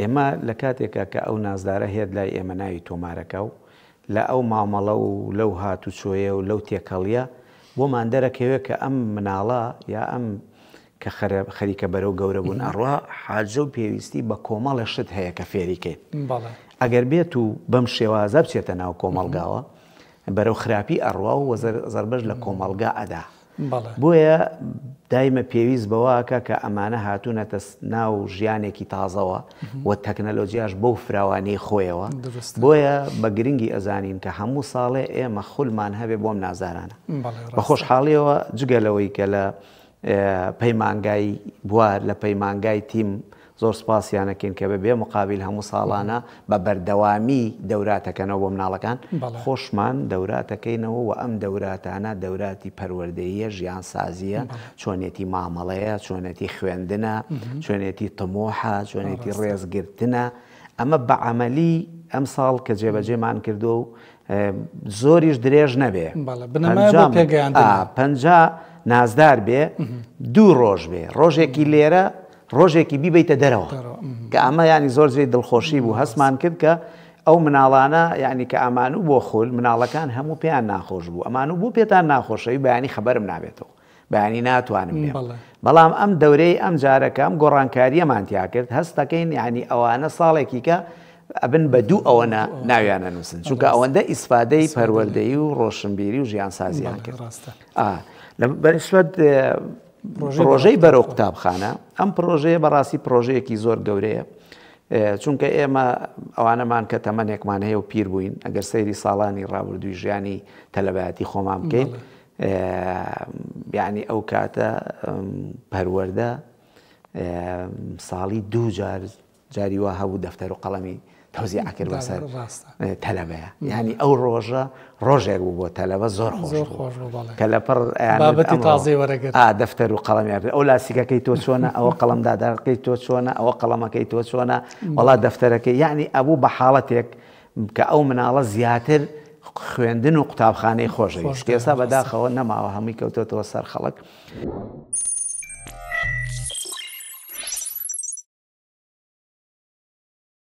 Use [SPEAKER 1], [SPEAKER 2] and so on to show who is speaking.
[SPEAKER 1] ئێمە لە کاتێکە کە ئەو نازدارە هێت لای ئێمە ناوی تۆمارەکە و لە ئەو مامەڵە و لەو هاتوچۆیە و لەو تێکەڵیە بۆمان دەرەکەوێت کە ئەم مناڵە یا ئەم کە خەریکە بەرەو گەورە بوون ئەڕوا حاجە و پێویستی بە کۆمەڵە شت هەیە کە فێریکەیت ئەگەر بێت و بەم شێوازە بچێتە ناو کۆمەلگاوە بەرەو خراپی ئەڕوا و زربەش لە کۆمەلگا ئەدا بۆیە دایمە پێویست بەواکە کە ئەمانە هاتوونەتە ناو ژیانێکی تازەوە و تەکنەلۆجیاش بەو فراوانەی خۆیەوە بۆیە بە گرنگی ئەزانین کە هەموو ساڵێ ئێمە خولمان هەبێ بۆم نازارانە بە خۆشحاڵیەوە جگەلەوەی کە لە پەیمانگای بوار لە پەیمانگای تیم زۆر سپاسیانەکەین کە بە بێ مقابل هەموو ساڵانە بە بەردەوامی دەوراتەکەنەوە بۆ مناڵەکان خۆشمان دەوراتەکەینەوە و ئەم دەوراتانە دەوراتی پەروەردەیە ژیان سازیە چۆنێتی مامەڵەیە چۆنێتی خوێندنە چۆنێتی تمۆحە چۆنێتی ڕێزگرتنە ئەمە بە عملی ئەم ساڵ کە جێبەجێمان کردو و زۆریش درێژ نەبێ پنج نازدار بێ دوو ڕۆژ بێ ڕۆژێکی لێرە ڕۆژێکی بیبیتە دەرەوە کە ئەمە ینی زۆر زێ دڵخۆشی بوو هەستمان کرد کە ئەو مناڵانە یعنی کە ئەمان و بۆ خۆل مناڵەکان هەموو پێیان ناخۆش بوو ئەمان و بۆ پێتان ناخۆشەوی بەیانی خبرم نابێتەوە بەیانی ناتوانم بەڵام ئەم دەورەی ئەم جارەکەم گۆڕانکاریەمانتیا کرد هەستەکەین یعنی ئەوانە ساڵێکی کە ئەبن بە دوو ئەوەنە ناویانە نووسن چونکە ئەوەندە ئیسفادەی پەروەردەی و ڕۆشنبیری و ژیان سازیان کرد ڕاستە لە بەرشوەت پرۆژەی بەرەو قوتابخانە ئەم پرۆژەیە بەڕاستی پرۆژەیەکی زۆر گەورەیە چونکە ئێمە ئەوانەمان کە تەمەنێکمان هەیە و پیر بووین ئەگەر سەیری ساڵانی ڕابردووی ژیانی تەلەبەتی خۆمان بکەین یعنی ئەو کاتە پەروەەردە ساڵی دوو جار جاریوە هەبوو دەفتەر و قەڵەمی تۆزی ئاکرد بەسەر تەلەبەیە ینی ئەو ڕۆژە ڕۆژێک بوو بۆ تەلەبە زۆر خۆش کە لە پڕ تازی وەرەگە دەفتەر و قەڵەمیار ئەو لاسیکەکەی تۆ چۆنە ئەوە قەڵم دادارەکەی تۆ چۆنە ئەوە قەڵەمەکەی تۆ چۆنە وڵا دەفتەرەکەی یعنی ئەبوو بە حاڵەتێک کە ئەو مناڵە زیاتر خوێندن و قوتابخانەی خۆشەویست ئێستا بەداخەوە نەماوە هەمووی کەوتێتەوە سەر خەڵک.